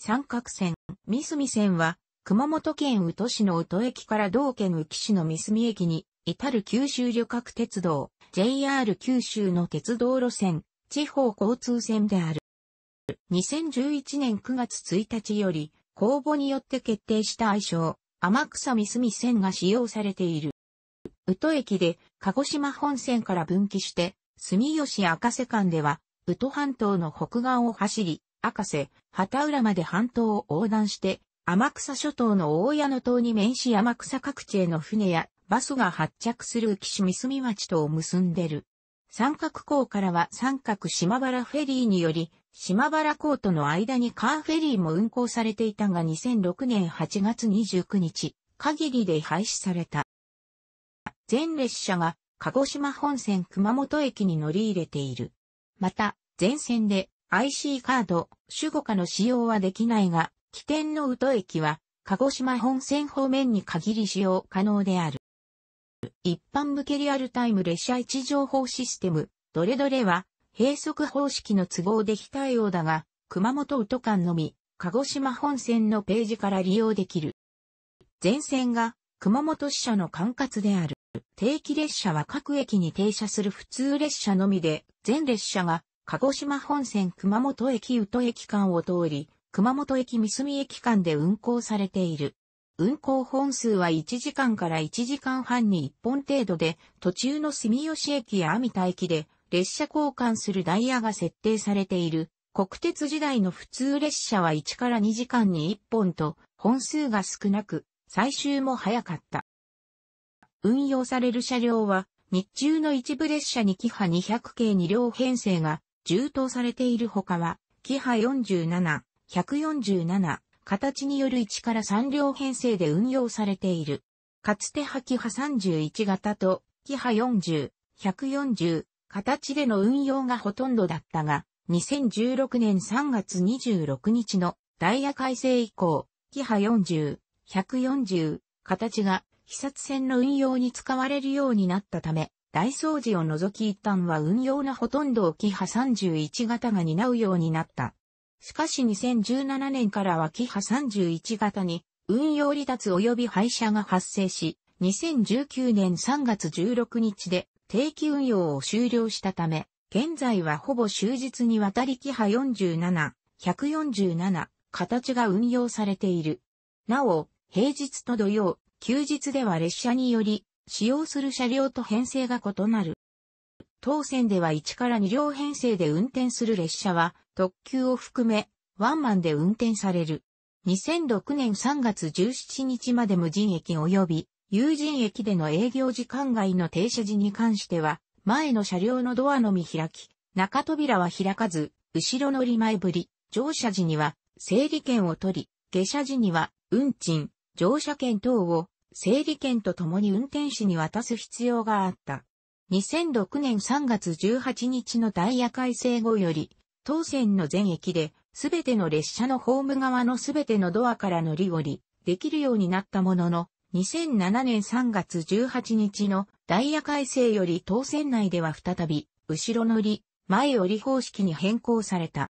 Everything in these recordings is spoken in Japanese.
三角線、三隅線は、熊本県宇都市の宇都駅から同県宇城市の三隅駅に、至る九州旅客鉄道、JR 九州の鉄道路線、地方交通線である。2011年9月1日より、公募によって決定した愛称、天草三隅線が使用されている。宇都駅で、鹿児島本線から分岐して、住吉赤瀬間では、宇都半島の北岸を走り、赤瀬、旗浦まで半島を横断して、天草諸島の大矢野島に面し天草各地への船やバスが発着する浮三隅町とを結んでる。三角港からは三角島原フェリーにより、島原港との間にカーフェリーも運行されていたが2006年8月29日、限りで廃止された。全列車が鹿児島本線熊本駅に乗り入れている。また、全線で IC カード、主語化の使用はできないが、起点の宇都駅は、鹿児島本線方面に限り使用可能である。一般向けリアルタイム列車位置情報システム、どれどれは、閉塞方式の都合で非対応だが、熊本宇都間のみ、鹿児島本線のページから利用できる。全線が熊本支社の管轄である。定期列車は各駅に停車する普通列車のみで、全列車が鹿児島本線熊本駅宇都駅間を通り、熊本駅三隅駅間で運行されている。運行本数は1時間から1時間半に1本程度で、途中の住吉駅や阿見田駅で列車交換するダイヤが設定されている。国鉄時代の普通列車は1から2時間に1本と、本数が少なく、最終も早かった。運用される車両は、日中の一部列車にキハ200系2両編成が充当されているほかは、キハ47、147、形による1から3両編成で運用されている。かつてハキハ31型と、キハ40、140、形での運用がほとんどだったが、2016年3月26日のダイヤ改正以降、キハ40、140、形が、被殺線の運用に使われるようになったため、大掃除を除き一旦は運用のほとんどをキハ31型が担うようになった。しかし2017年からはキハ31型に運用離脱及び廃車が発生し、2019年3月16日で定期運用を終了したため、現在はほぼ終日にわたりキハ47、147形が運用されている。なお、平日と土曜、休日では列車により使用する車両と編成が異なる。当線では1から2両編成で運転する列車は、特急を含め、ワンマンで運転される。2006年3月17日まで無人駅及び有人駅での営業時間外の停車時に関しては、前の車両のドアのみ開き、中扉は開かず、後ろ乗り前ぶり、乗車時には整理券を取り、下車時には運賃、乗車券等を整理券と共に運転士に渡す必要があった。2006年3月18日のダイヤ改正後より、当線の全駅で、すべての列車のホーム側のすべてのドアから乗り降り、できるようになったものの、2007年3月18日のダイヤ改正より当線内では再び、後ろ乗り、前降り方式に変更された。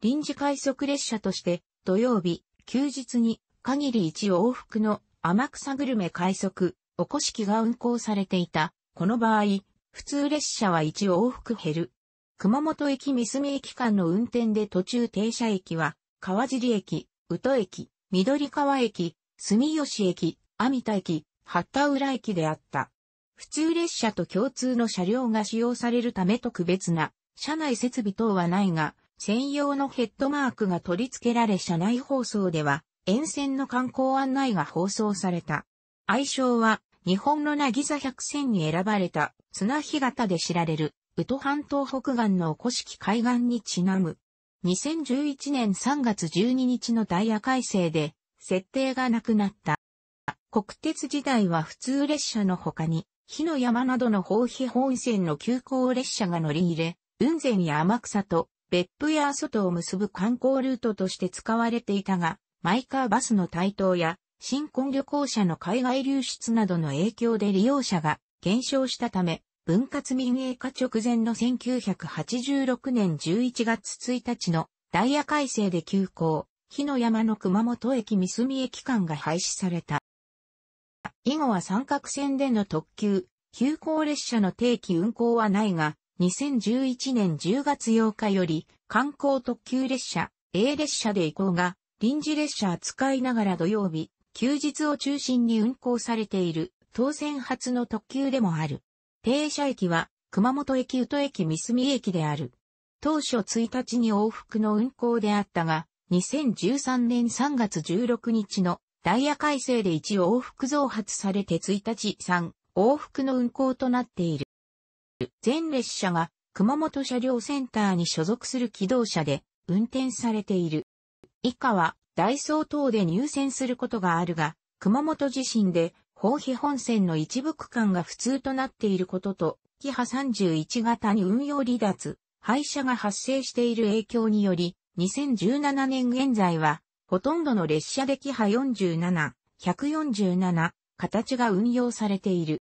臨時快速列車として、土曜日、休日に、限り1往復の天草グルメ快速、おこしきが運行されていた。この場合、普通列車は1往復減る。熊本駅三隅駅間の運転で途中停車駅は、川尻駅、宇都駅、緑川駅、住吉駅、阿弥田駅、八田浦駅であった。普通列車と共通の車両が使用されるため特別な車内設備等はないが、専用のヘッドマークが取り付けられ車内放送では沿線の観光案内が放送された。愛称は、日本のなぎざ百選に選ばれた綱干潟で知られる、宇都半島北岸の古式海岸にちなむ。2011年3月12日のダイヤ改正で、設定がなくなった。国鉄時代は普通列車の他に、火の山などの宝庇本線の急行列車が乗り入れ、雲仙や天草と別府や阿蘇とを結ぶ観光ルートとして使われていたが、マイカーバスの台頭や、新婚旅行者の海外流出などの影響で利用者が減少したため、分割民営化直前の1986年11月1日のダイヤ改正で急行、火の山の熊本駅三隅駅間が廃止された。以後は三角線での特急、急行列車の定期運行はないが、2011年10月8日より、観光特急列車、A 列車で移行が臨時列車扱いながら土曜日、休日を中心に運行されている当選初の特急でもある。停車駅は熊本駅宇都駅三住駅である。当初1日に往復の運行であったが、2013年3月16日のダイヤ改正で1往復増発されて1日3往復の運行となっている。全列車が熊本車両センターに所属する機動車で運転されている。以下はダイソー等で入線することがあるが、熊本地震で、宝庇本線の一部区間が不通となっていることと、キハ31型に運用離脱、廃車が発生している影響により、2017年現在は、ほとんどの列車でキハ47、147、形が運用されている。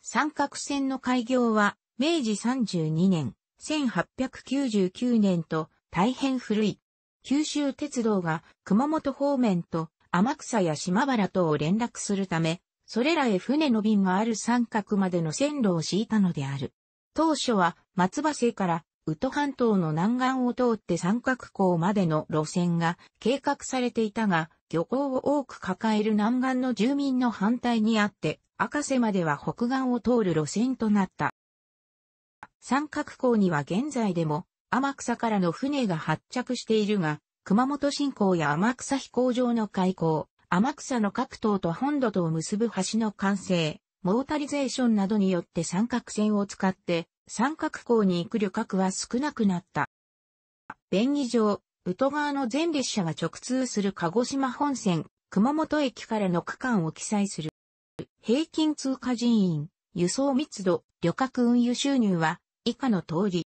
三角線の開業は、明治32年、1899年と大変古い九州鉄道が熊本方面と天草や島原等を連絡するため、それらへ船の便がある三角までの線路を敷いたのである。当初は松葉瀬から宇土半島の南岸を通って三角港までの路線が計画されていたが、漁港を多く抱える南岸の住民の反対にあって、赤瀬までは北岸を通る路線となった。三角港には現在でも天草からの船が発着しているが、熊本新港や天草飛行場の開港、天草の各島と本土とを結ぶ橋の完成、モータリゼーションなどによって三角線を使って、三角港に行く旅客は少なくなった。便宜上、宇都川の全列車が直通する鹿児島本線、熊本駅からの区間を記載する。平均通過人員、輸送密度、旅客運輸収入は、以下の通り、